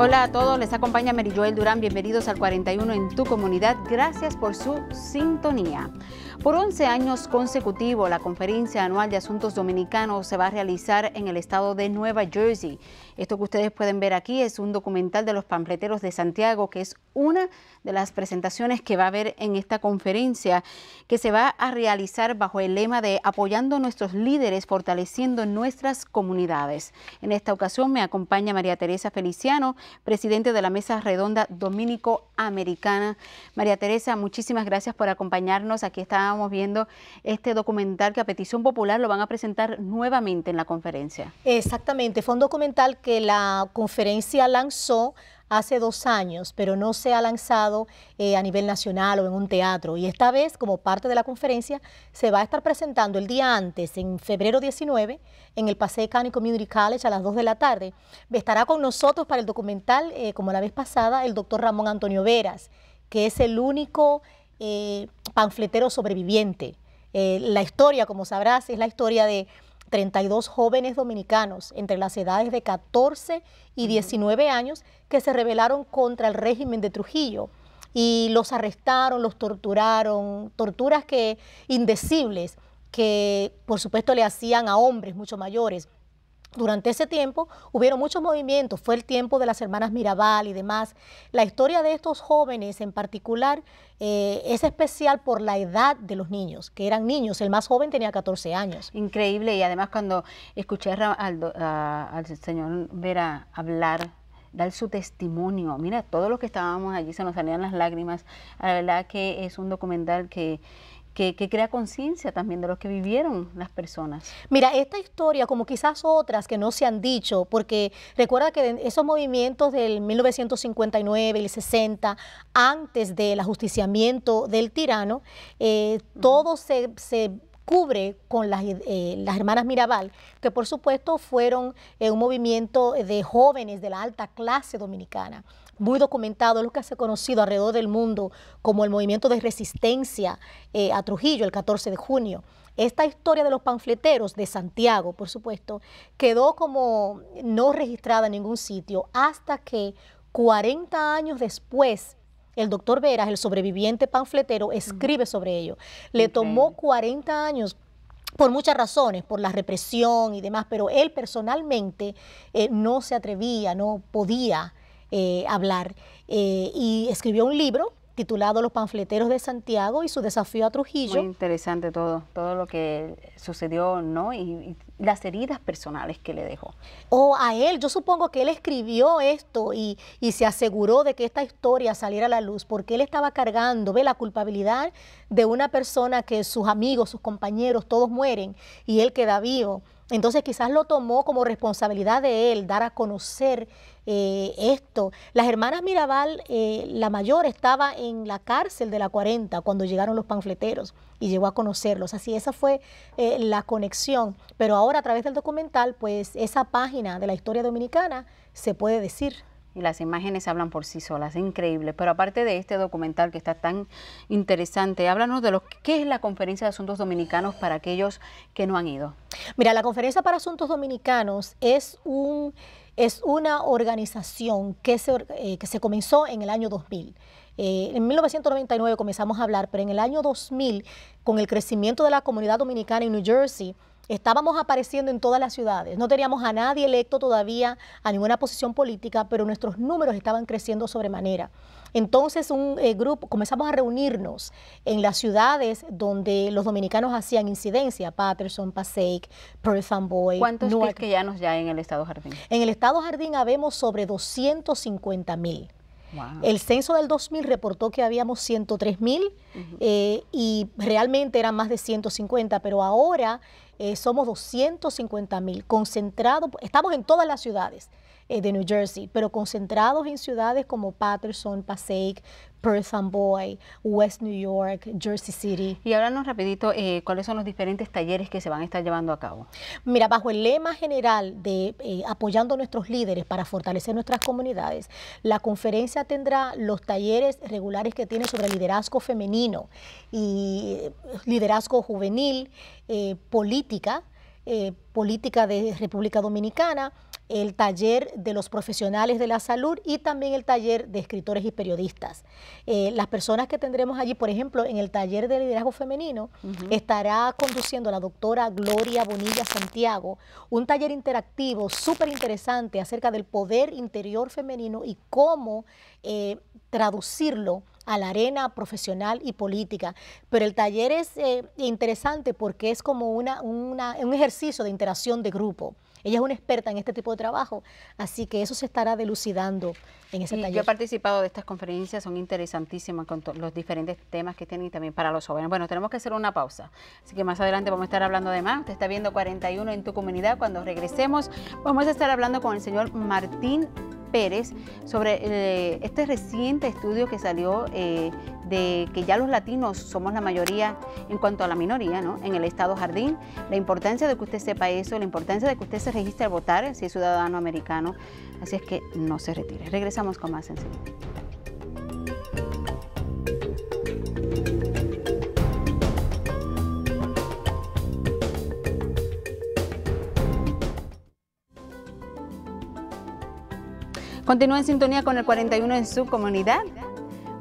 Hola a todos, les acompaña Mary Joel Durán. Bienvenidos al 41 en tu comunidad. Gracias por su sintonía. Por 11 años consecutivos, la Conferencia Anual de Asuntos Dominicanos se va a realizar en el estado de Nueva Jersey. Esto que ustedes pueden ver aquí es un documental de los pampleteros de Santiago, que es una de las presentaciones que va a haber en esta conferencia, que se va a realizar bajo el lema de Apoyando nuestros líderes, fortaleciendo nuestras comunidades. En esta ocasión me acompaña María Teresa Feliciano, presidente de la Mesa Redonda Dominico-Americana. María Teresa, muchísimas gracias por acompañarnos. Aquí está Estamos viendo este documental que a petición popular lo van a presentar nuevamente en la conferencia. Exactamente, fue un documental que la conferencia lanzó hace dos años, pero no se ha lanzado eh, a nivel nacional o en un teatro. Y esta vez, como parte de la conferencia, se va a estar presentando el día antes, en febrero 19, en el Paseo canico Community College a las 2 de la tarde. Estará con nosotros para el documental, eh, como la vez pasada, el doctor Ramón Antonio Veras, que es el único eh, panfletero sobreviviente. Eh, la historia, como sabrás, es la historia de 32 jóvenes dominicanos entre las edades de 14 y 19 años que se rebelaron contra el régimen de Trujillo y los arrestaron, los torturaron, torturas que indecibles que por supuesto le hacían a hombres mucho mayores durante ese tiempo hubieron muchos movimientos, fue el tiempo de las hermanas Mirabal y demás. La historia de estos jóvenes en particular eh, es especial por la edad de los niños, que eran niños, el más joven tenía 14 años. Increíble, y además cuando escuché al, al señor Vera hablar dar su testimonio. Mira, todos los que estábamos allí se nos salían las lágrimas. La verdad que es un documental que que, crea conciencia también de lo que vivieron las personas. Mira, esta historia, como quizás otras que no se han dicho, porque recuerda que esos movimientos del 1959, el 60, antes del ajusticiamiento del tirano, eh, todo se cubre con eh, las, hermanas Mirabal, que por supuesto fueron eh, un movimiento de jóvenes de la alta clase dominicana, muy documentado, es lo que se ha conocido alrededor del mundo como el movimiento de resistencia eh, a Trujillo el 14 de junio. Esta historia de los panfleteros de Santiago, por supuesto, quedó como no registrada en ningún sitio hasta que 40 años después el doctor Veras, el sobreviviente panfletero, escribe sobre ello. Le tomó 40 años por muchas razones, por la represión y demás, pero él personalmente eh, no se atrevía, no podía eh, hablar. Eh, y escribió un libro titulado Los panfleteros de Santiago y su desafío a Trujillo. Muy interesante todo, todo lo que sucedió, ¿no? Y, las heridas personales que le dejó. O a él, yo supongo que él escribió esto y, y se aseguró de que esta historia saliera a la luz, porque él estaba cargando, ve, la culpabilidad de una persona que sus amigos, sus compañeros, todos mueren y él queda vivo. Entonces quizás lo tomó como responsabilidad de él dar a conocer eh, esto. Las hermanas Mirabal, eh, la mayor, estaba en la cárcel de la 40 cuando llegaron los panfleteros y llegó a conocerlos. Así esa fue eh, la conexión. Pero ahora a través del documental, pues esa página de la historia dominicana se puede decir y las imágenes hablan por sí solas, increíble. Pero aparte de este documental que está tan interesante, háblanos de lo que es la Conferencia de Asuntos Dominicanos para aquellos que no han ido. Mira, la Conferencia para Asuntos Dominicanos es un es una organización que se, eh, que se comenzó en el año 2000. Eh, en 1999 comenzamos a hablar, pero en el año 2000, con el crecimiento de la comunidad dominicana en New Jersey, Estábamos apareciendo en todas las ciudades, no teníamos a nadie electo todavía a ninguna posición política, pero nuestros números estaban creciendo sobremanera. Entonces un eh, grupo, comenzamos a reunirnos en las ciudades donde los dominicanos hacían incidencia, Patterson, Passaic, Perth and Boy. ¿Cuántos cristianos ya en el Estado Jardín? En el Estado Jardín habemos sobre 250 mil. El censo del 2000 reportó que habíamos 103 mil eh, y realmente eran más de 150, pero ahora eh, somos 250 mil concentrados, estamos en todas las ciudades eh, de New Jersey, pero concentrados en ciudades como Paterson, Passaic, Perth Boy, West New York, Jersey City. Y háblanos rapidito, eh, ¿cuáles son los diferentes talleres que se van a estar llevando a cabo? Mira, bajo el lema general de eh, apoyando a nuestros líderes para fortalecer nuestras comunidades, la conferencia tendrá los talleres regulares que tiene sobre liderazgo femenino y eh, liderazgo juvenil, política, política de República Dominicana, el taller de los profesionales de la salud y también el taller de escritores y periodistas. Eh, las personas que tendremos allí, por ejemplo, en el taller de liderazgo femenino, estará conduciendo la doctora Gloria Bonilla Santiago, un taller interactivo súper interesante acerca del poder interior femenino y cómo eh, traducirlo a la arena profesional y política. Pero el taller es eh, interesante porque es como un ejercicio de interacción de grupo. Ella es una experta en este tipo de trabajo, así que eso se estará delucidando en ese taller. Yo he participado de estas conferencias, son interesantísimas con los diferentes temas que tienen y también para los jóvenes. Bueno, tenemos que hacer una pausa, así que más adelante vamos a estar hablando de más. Te está viendo 41 en tu comunidad. Cuando regresemos, vamos a estar hablando con el señor Martín Pérez sobre eh, este reciente estudio que salió eh, de que ya los latinos somos la mayoría en cuanto a la minoría, ¿no? En el Estado Jardín, la importancia de que usted sepa eso, la importancia de que usted se registre a votar si es ciudadano americano. Así es que no se retire. Regresamos con más enseguida. Continúa en sintonía con el 41 en su comunidad.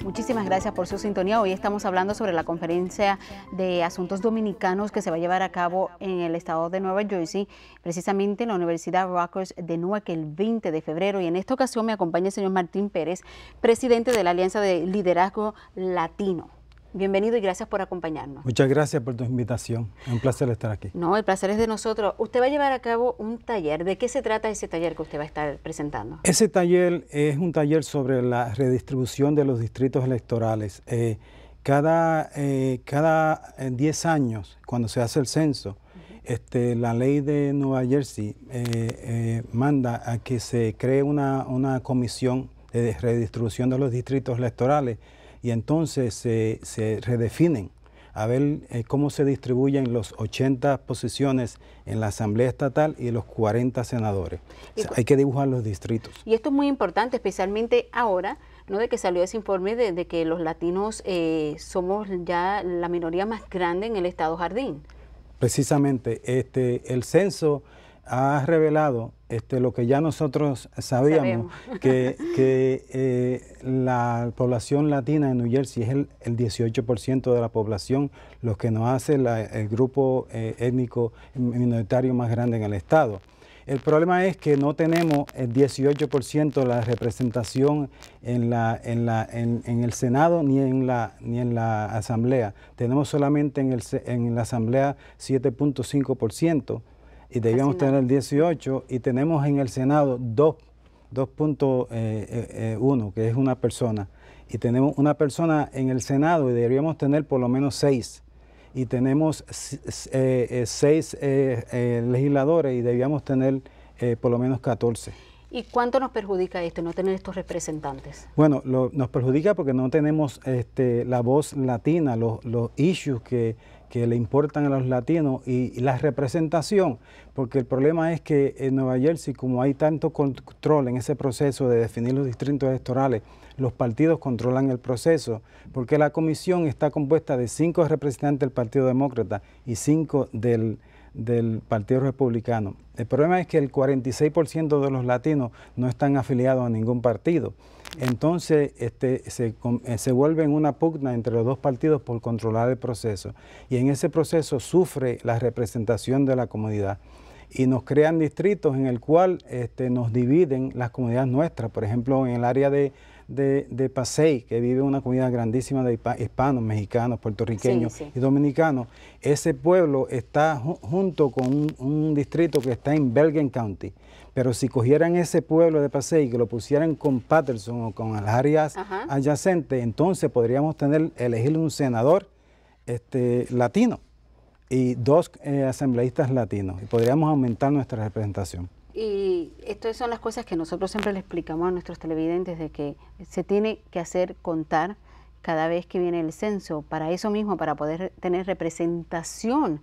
Muchísimas gracias por su sintonía. Hoy estamos hablando sobre la conferencia de asuntos dominicanos que se va a llevar a cabo en el estado de Nueva Jersey, precisamente en la Universidad Rutgers de Newark el 20 de febrero. Y en esta ocasión me acompaña el señor Martín Pérez, presidente de la Alianza de Liderazgo Latino. Bienvenido y gracias por acompañarnos. Muchas gracias por tu invitación. Es un placer estar aquí. No, el placer es de nosotros. Usted va a llevar a cabo un taller. ¿De qué se trata ese taller que usted va a estar presentando? Ese taller es un taller sobre la redistribución de los distritos electorales. Eh, cada, eh, 10 eh, años, cuando se hace el censo, este, la ley de Nueva Jersey eh, manda a que se cree una, una comisión de redistribución de los distritos electorales y entonces se, se redefinen a ver eh, cómo se distribuyen los 80 posiciones en la Asamblea Estatal y los 40 senadores. hay que dibujar los distritos. Y esto es muy importante, especialmente ahora, ¿no? de que salió ese informe de, que los latinos eh, somos ya la minoría más grande en el Estado Jardín. Precisamente, este, el censo ha revelado este, lo que ya nosotros sabíamos, que, eh, la población latina en New Jersey es el, el 18% de la población, lo que nos hace el grupo eh, étnico minoritario más grande en el estado. El problema es que no tenemos el 18% de la representación en, la, en, el Senado ni en, la, ni en la Asamblea. Tenemos solamente en, en la Asamblea 7.5% y debíamos tener el 18 y tenemos en el Senado 2.1, eh, eh, eh, que es una persona, y tenemos una persona en el Senado y debíamos tener por lo menos seis. Y tenemos seis legisladores y debíamos tener por lo menos 14. ¿Y cuánto nos perjudica esto, no tener estos representantes? Bueno, nos perjudica porque no tenemos este, la voz latina, los, issues que, le importan a los latinos y, la representación, porque el problema es que en Nueva Jersey, como hay tanto control en ese proceso de definir los distritos electorales, los partidos controlan el proceso, porque la comisión está compuesta de cinco representantes del Partido Demócrata y cinco del del Partido Republicano. El problema es que el 46% de los latinos no están afiliados a ningún partido. Entonces este, eh, se, vuelve una pugna entre los dos partidos por controlar el proceso. Y en ese proceso sufre la representación de la comunidad y nos crean distritos en el cual este, nos dividen las comunidades nuestras. Por ejemplo, en el área de de, de Pasey, que vive una comunidad grandísima de hispanos, mexicanos, puertorriqueños y dominicanos, ese pueblo está junto con un, distrito que está en Bergen County. Pero si cogieran ese pueblo de Pasey y que lo pusieran con Patterson o con las áreas adyacentes, entonces podríamos tener, elegir un senador este, latino y dos eh, asambleístas latinos y podríamos aumentar nuestra representación. Y estas son las cosas que nosotros siempre le explicamos a nuestros televidentes de que se tiene que hacer contar cada vez que viene el censo, para eso mismo, para poder tener representación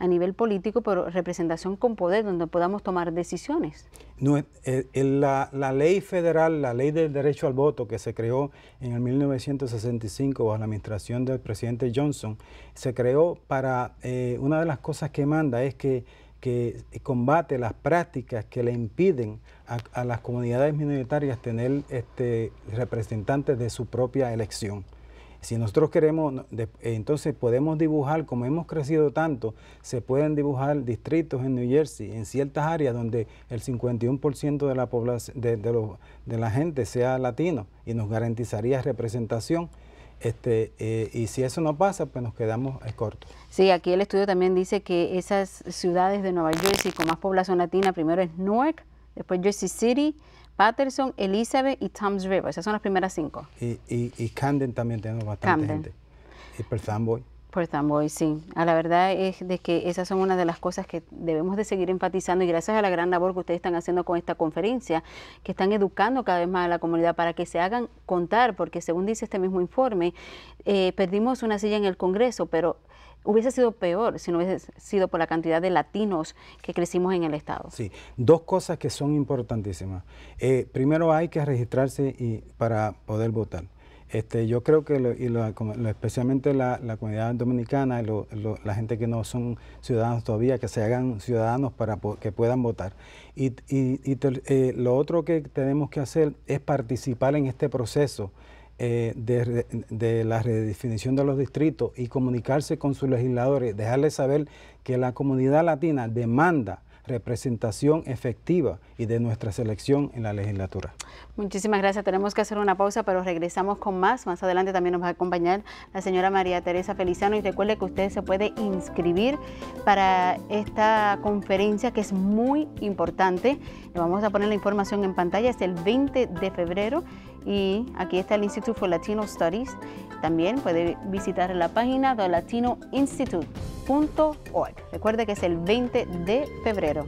a nivel político, pero representación con poder, donde podamos tomar decisiones. No, eh, la, ley federal, la ley del derecho al voto que se creó en el 1965 bajo la administración del presidente Johnson, se creó para, eh, una de las cosas que manda es que que combate las prácticas que le impiden a, las comunidades minoritarias tener este, representantes de su propia elección. Si nosotros queremos, entonces podemos dibujar, como hemos crecido tanto, se pueden dibujar distritos en New Jersey, en ciertas áreas donde el 51% de la población, de, de la gente sea latino y nos garantizaría representación este, eh, y si eso no pasa, pues nos quedamos eh, cortos. Sí, aquí el estudio también dice que esas ciudades de Nueva Jersey con más población latina, primero es Newark, después Jersey City, Patterson, Elizabeth y Toms River. Esas son las primeras cinco. Y, y, Camden también tenemos bastante gente. Y Perth pues, Portland sí. A la verdad es de que esas son una de las cosas que debemos de seguir enfatizando y gracias a la gran labor que ustedes están haciendo con esta conferencia, que están educando cada vez más a la comunidad para que se hagan contar, porque según dice este mismo informe, eh, perdimos una silla en el Congreso, pero hubiese sido peor si no hubiese sido por la cantidad de latinos que crecimos en el Estado. Sí, dos cosas que son importantísimas. Eh, primero hay que registrarse y, para poder votar. Este, yo creo que, y especialmente la, comunidad dominicana, y la gente que no son ciudadanos todavía, que se hagan ciudadanos para que puedan votar. Y, eh, lo otro que tenemos que hacer es participar en este proceso eh, de, de, la redefinición de los distritos y comunicarse con sus legisladores, dejarles saber que la comunidad latina demanda representación efectiva y de nuestra selección en la legislatura. Muchísimas gracias. Tenemos que hacer una pausa, pero regresamos con más. Más adelante también nos va a acompañar la señora María Teresa Felizano y recuerde que usted se puede inscribir para esta conferencia que es muy importante. Le vamos a poner la información en pantalla. Es el 20 de febrero y aquí está el Instituto for Latino Studies. También puede visitar la página de latinoinstitute.org. Recuerde que es el 20 de febrero.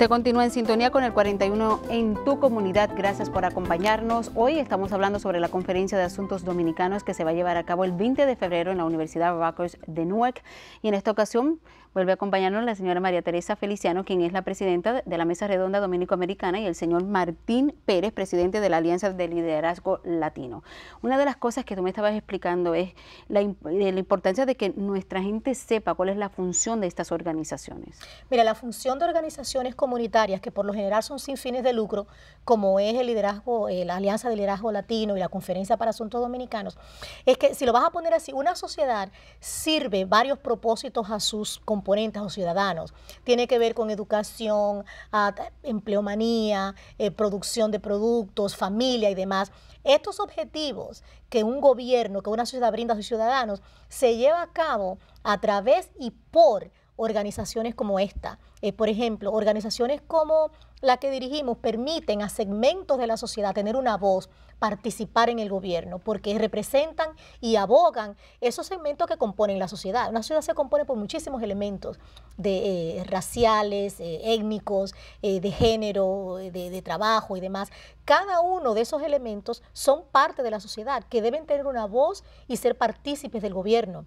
Usted continúa en sintonía con el 41 en tu comunidad. Gracias por acompañarnos. Hoy estamos hablando sobre la conferencia de asuntos dominicanos que se va a llevar a cabo el 20 de febrero en la Universidad Rutgers de Newark. Y en esta ocasión Vuelve a acompañarnos la señora María Teresa Feliciano, quien es la presidenta de la Mesa Redonda Dominico-Americana, y el señor Martín Pérez, presidente de la Alianza de Liderazgo Latino. Una de las cosas que tú me estabas explicando es la, eh, importancia de que nuestra gente sepa cuál es la función de estas organizaciones. Mira, la función de organizaciones comunitarias, que por lo general son sin fines de lucro, como es el liderazgo, eh, la Alianza de Liderazgo Latino y la Conferencia para Asuntos Dominicanos, es que si lo vas a poner así, una sociedad sirve varios propósitos a sus comunidades componentes o ciudadanos. Tiene que ver con educación, ah, empleomanía, eh, producción de productos, familia y demás. Estos objetivos que un gobierno, que una sociedad brinda a sus ciudadanos, se lleva a cabo a través y por organizaciones como esta. Eh, por ejemplo, organizaciones como la que dirigimos permiten a segmentos de la sociedad tener una voz, participar en el gobierno, porque representan y abogan esos segmentos que componen la sociedad. Una sociedad se compone por muchísimos elementos de eh, raciales, eh, étnicos, eh, de género, de, de trabajo y demás. Cada uno de esos elementos son parte de la sociedad que deben tener una voz y ser partícipes del gobierno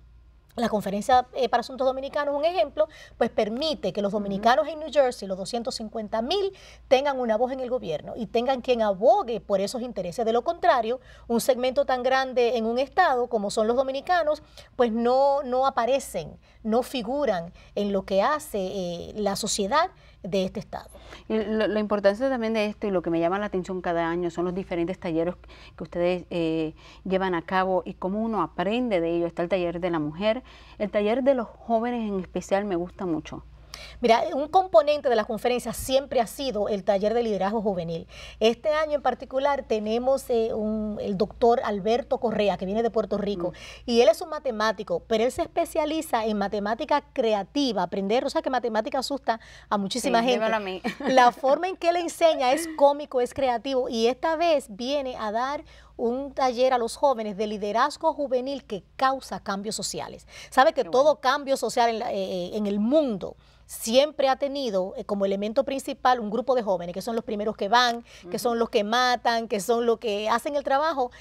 la conferencia eh, para asuntos dominicanos, un ejemplo, pues permite que los dominicanos en New Jersey, los 250 mil, tengan una voz en el gobierno y tengan quien abogue por esos intereses. De lo contrario, un segmento tan grande en un estado como son los dominicanos, pues no, no aparecen, no figuran en lo que hace eh, la sociedad de este estado. Y lo, la importancia también de esto y lo que me llama la atención cada año son los diferentes talleres que ustedes eh, llevan a cabo y cómo uno aprende de ello. Está el taller de la mujer, el taller de los jóvenes en especial me gusta mucho Mira, un componente de la conferencia siempre ha sido el taller de liderazgo juvenil. Este año en particular tenemos eh, el doctor Alberto Correa, que viene de Puerto Rico, mm. y él es un matemático, pero él se especializa en matemática creativa, aprender, o sea que matemática asusta a muchísima gente. A mí. La forma en que él enseña es cómico, es creativo, y esta vez viene a dar un taller a los jóvenes de liderazgo juvenil que causa cambios sociales. Sabe que todo cambio social eh, eh, en, el mundo siempre ha tenido eh, como elemento principal un grupo de jóvenes, que son los primeros que van, que son los que matan, que son los que hacen el trabajo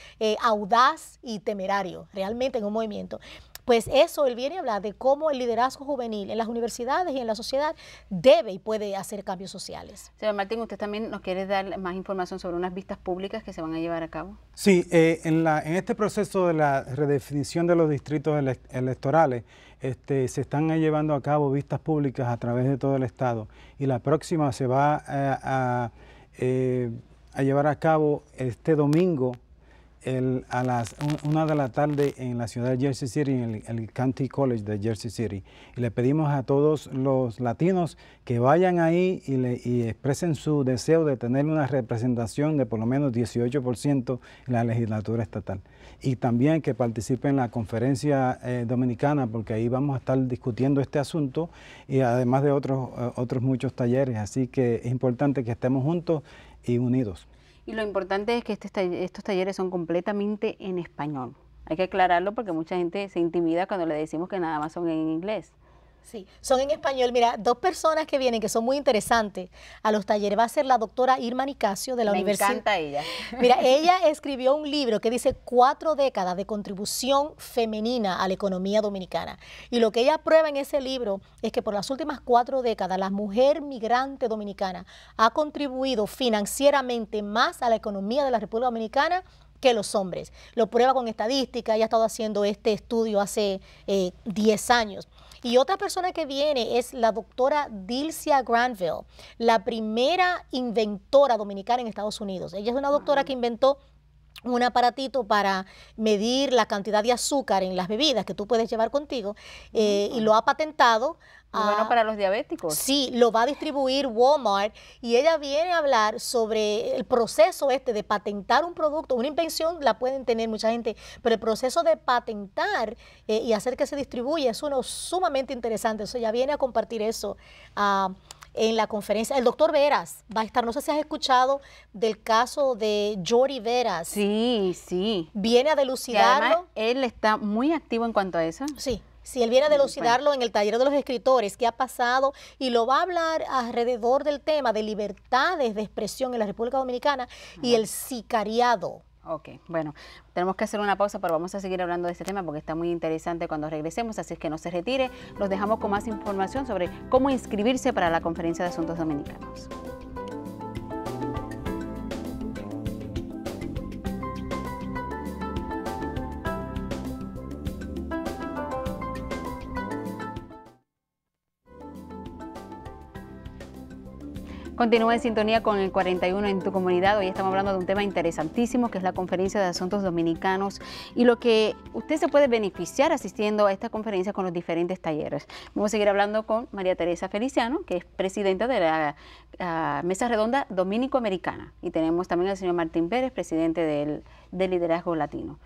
audaz y temerario, realmente en un movimiento. Pues eso, él viene a hablar de cómo el liderazgo juvenil en las universidades y en la sociedad debe y puede hacer cambios sociales. Señor Martín, usted también nos quiere dar más información sobre unas vistas públicas que se van a llevar a cabo. Sí, eh, en, la, en este proceso de la redefinición de los distritos electorales, este, se están llevando a cabo vistas públicas a través de todo el Estado y la próxima se va eh, eh, a llevar a cabo este domingo a las una de la tarde en la ciudad de Jersey City, en el, County College de Jersey City. Y le pedimos a todos los latinos que vayan ahí y, expresen su deseo de tener una representación de por lo menos 18% en la legislatura estatal. Y también que participen en la conferencia eh, dominicana, porque ahí vamos a estar discutiendo este asunto y además de otros, eh, otros muchos talleres. Así que es importante que estemos juntos y unidos. Y lo importante es que este estos talleres son completamente en español. Hay que aclararlo porque mucha gente se intimida cuando le decimos que nada más son en inglés. Sí, son en español. Mira, dos personas que vienen que son muy interesantes a los talleres va a ser la doctora Irma Nicasio de la universidad. Me encanta ella. Mira, ella escribió un libro que dice cuatro décadas de contribución femenina a la economía dominicana. Y lo que ella prueba en ese libro es que por las últimas cuatro décadas la mujer migrante dominicana ha contribuido financieramente más a la economía de la República Dominicana que los hombres. Lo prueba con estadística, ella ha estado haciendo este estudio hace eh, 10 años. Y otra persona que viene es la doctora Dilcia Granville, la primera inventora dominicana en Estados Unidos. Ella es una doctora que inventó un aparatito para medir la cantidad de azúcar en las bebidas que tú puedes llevar contigo eh, y lo ha patentado. bueno, para los diabéticos. Sí, lo va a distribuir Walmart y ella viene a hablar sobre el proceso este de patentar un producto. Una invención la pueden tener mucha gente, pero el proceso de patentar eh, y hacer que se distribuya es uno sumamente interesante. Eso ella viene a compartir eso. a en la conferencia. El doctor Veras va a estar, no sé si has escuchado del caso de Jory Veras. Sí, sí. Viene a delucidarlo. él está muy activo en cuanto a eso. Sí. Si sí, él viene a pues. delucidarlo en el taller de los escritores, qué ha pasado, y lo va a hablar alrededor del tema de libertades de expresión en la República Dominicana y el sicariado Ok, bueno, tenemos que hacer una pausa, pero vamos a seguir hablando de este tema porque está muy interesante cuando regresemos, así es que no se retire. Los dejamos con más información sobre cómo inscribirse para la Conferencia de Asuntos Dominicanos. Continúa en sintonía con el 41 en tu comunidad. Hoy estamos hablando de un tema interesantísimo que es la conferencia de asuntos dominicanos y lo que usted se puede beneficiar asistiendo a esta conferencia con los diferentes talleres. Vamos a seguir hablando con María Teresa Feliciano, que es presidenta de la ah, Mesa Redonda Dominico-Americana. Y tenemos también al señor Martín Pérez, presidente del, del Liderazgo Latino.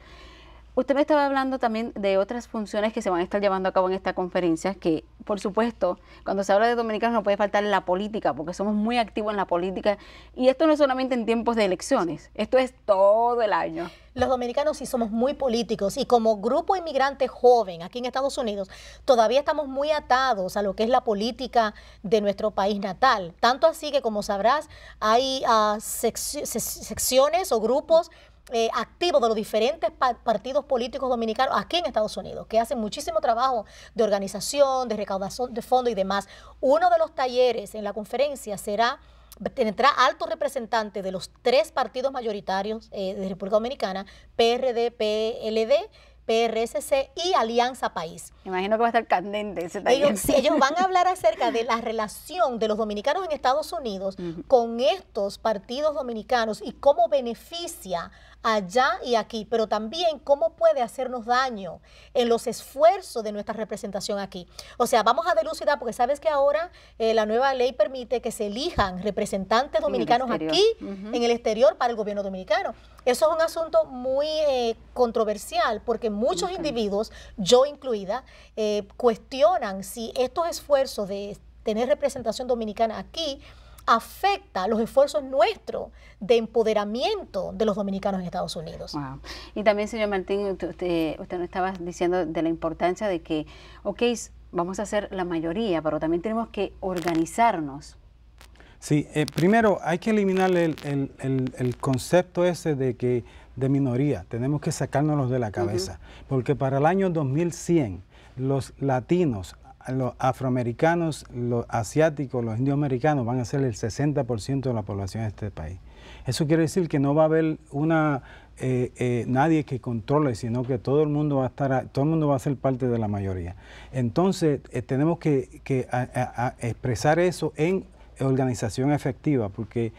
Usted me estaba hablando también de otras funciones que se van a estar llevando a cabo en esta conferencia que por supuesto, cuando se habla de dominicanos no puede faltar la política, porque somos muy activos en la política. Y esto no es solamente en tiempos de elecciones, esto es todo el año. Los dominicanos sí somos muy políticos y como grupo inmigrante joven aquí en Estados Unidos, todavía estamos muy atados a lo que es la política de nuestro país natal. Tanto así que, como sabrás, hay ah, secciones o grupos eh, activo de los diferentes partidos políticos dominicanos aquí en Estados Unidos, que hacen muchísimo trabajo de organización, de recaudación de fondos y demás. Uno de los talleres en la conferencia será tendrá altos representantes de los tres partidos mayoritarios eh, de República Dominicana, PRD, PLD, PRSC y Alianza País. Imagino que va a estar candente ese taller. Ellos, van a hablar acerca de la relación de los dominicanos en Estados Unidos con estos partidos dominicanos y cómo beneficia allá y aquí, pero también cómo puede hacernos daño en los esfuerzos de nuestra representación aquí. O sea, vamos a delucidar, porque sabes que ahora eh, la nueva ley permite que se elijan representantes dominicanos aquí, en el exterior, para el gobierno dominicano. Eso es un asunto muy eh, controversial, porque muchos individuos, yo incluida, eh, cuestionan si estos esfuerzos de tener representación dominicana aquí, afecta los esfuerzos nuestros de empoderamiento de los dominicanos en Estados Unidos. Y también, señor Martín, usted, usted nos estaba diciendo de la importancia de que, ok, vamos a ser la mayoría, pero también tenemos que organizarnos. Sí, eh, primero hay que eliminar el, concepto ese de que de minoría, tenemos que sacárnoslo de la cabeza, porque para el año 2100 los latinos, los afroamericanos, los asiáticos, los indioamericanos van a ser el 60% de la población de este país. Eso quiere decir que no va a haber una eh, eh, nadie que controle, sino que todo el mundo va a estar, todo el mundo va a ser parte de la mayoría. Entonces eh, tenemos que, expresar eso en organización efectiva, porque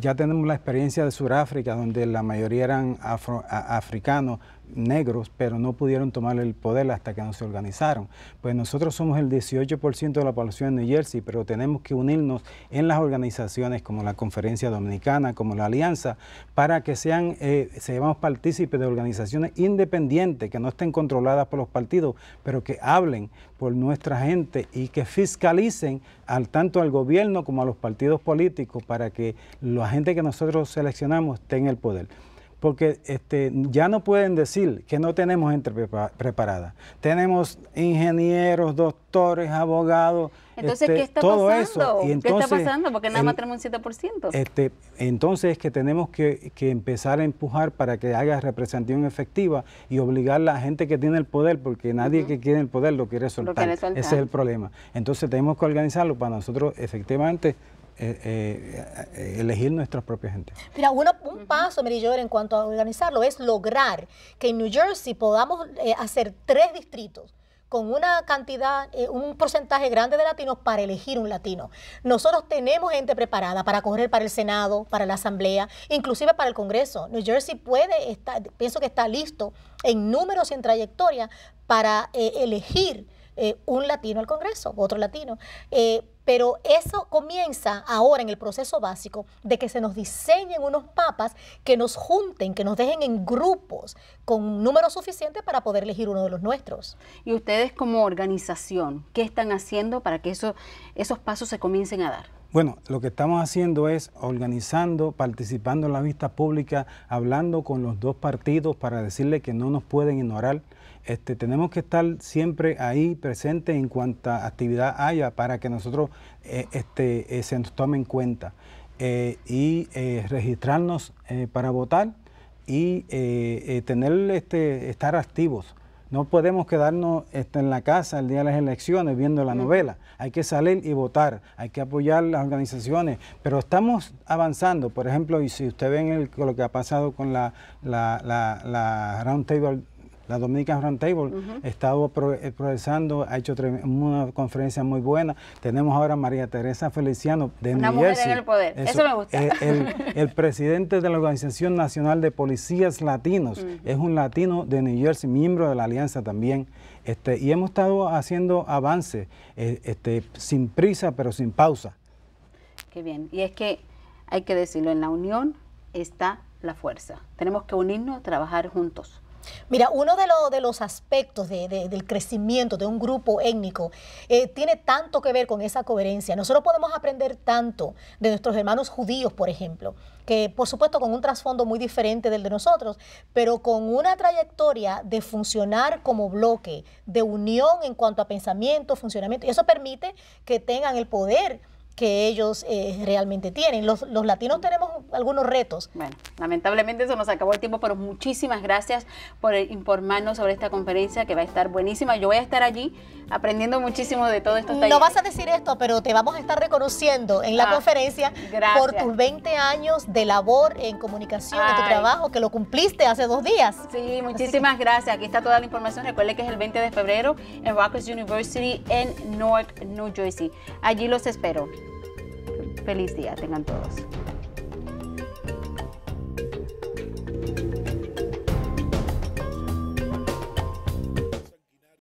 ya tenemos la experiencia de Sudáfrica, donde la mayoría eran africanos, negros, pero no pudieron tomar el poder hasta que no se organizaron. Pues nosotros somos el 18% de la población de New Jersey, pero tenemos que unirnos en las organizaciones como la Conferencia Dominicana, como la Alianza, para que sean, eh, seamos partícipes de organizaciones independientes, que no estén controladas por los partidos, pero que hablen por nuestra gente y que fiscalicen tanto al gobierno como a los partidos políticos para que la gente que nosotros seleccionamos tenga el poder porque este, ya no pueden decir que no tenemos gente preparada. Tenemos ingenieros, doctores, abogados. Entonces, este, ¿qué está todo pasando? ¿Qué está pasando? Porque nada más tenemos un 7%. Este, entonces es que tenemos que, empezar a empujar para que haga representación efectiva y obligar a la gente que tiene el poder, porque nadie que tiene el poder lo quiere Lo quiere soltar. Ese es el problema. Entonces tenemos que organizarlo para nosotros efectivamente eh, eh, elegir nuestros propia gente. Mira, un paso, Mary en cuanto a organizarlo, es lograr que en New Jersey podamos eh, hacer tres distritos con una cantidad, un porcentaje grande de latinos para elegir un latino. Nosotros tenemos gente preparada para correr para el Senado, para la Asamblea, inclusive para el Congreso. New Jersey puede, estar, pienso que está listo en números y en trayectoria para elegir eh, un latino al Congreso, otro latino. Eh, pero eso comienza ahora en el proceso básico de que se nos diseñen unos papas que nos junten, que nos dejen en grupos con número suficiente para poder elegir uno de los nuestros. ¿Y ustedes como organización qué están haciendo para que esos pasos se comiencen a dar? Bueno, lo que estamos haciendo es organizando, participando en la vista pública, hablando con los dos partidos para decirle que no nos pueden ignorar, este, tenemos que estar siempre ahí presente en cuanta actividad haya para que nosotros eh, este, eh, se nos tome en cuenta eh, y registrarnos para votar y tener este, estar activos. No podemos quedarnos este, en la casa el día de las elecciones viendo la novela. Hay que salir y votar, hay que apoyar las organizaciones. Pero estamos avanzando. Por ejemplo, y si usted ven lo que ha pasado con la, la, la, la Roundtable la Dominican Roundtable ha estado progresando, eh, ha hecho una conferencia muy buena. Tenemos ahora a María Teresa Feliciano de New Jersey. el eso, me gusta. Eh, el, presidente de la Organización Nacional de Policías Latinos es un latino de New Jersey, miembro de la alianza también. Este, y hemos estado haciendo avances eh, este, sin prisa, pero sin pausa. Qué bien. Y es que hay que decirlo, en la unión está la fuerza. Tenemos que unirnos, trabajar juntos. Mira, uno de, de los aspectos de, del crecimiento de un grupo étnico eh, tiene tanto que ver con esa coherencia. Nosotros podemos aprender tanto de nuestros hermanos judíos, por ejemplo, que por supuesto con un trasfondo muy diferente del de nosotros, pero con una trayectoria de funcionar como bloque, de unión en cuanto a pensamiento, funcionamiento, y eso permite que tengan el poder que ellos eh, realmente tienen. Los, los, latinos tenemos algunos retos. Bueno, lamentablemente se nos acabó el tiempo, pero muchísimas gracias por informarnos sobre esta conferencia que va a estar buenísima. Yo voy a estar allí aprendiendo muchísimo de todo esto. No vas a decir esto, pero te vamos a estar reconociendo en la ah, conferencia por tus 20 años de labor en comunicación, de tu trabajo, que lo cumpliste hace dos días. Sí, muchísimas gracias. Aquí está toda la información. Recuerde que es el 20 de febrero en Rutgers University en North New Jersey. Allí los espero feliz día tengan todos.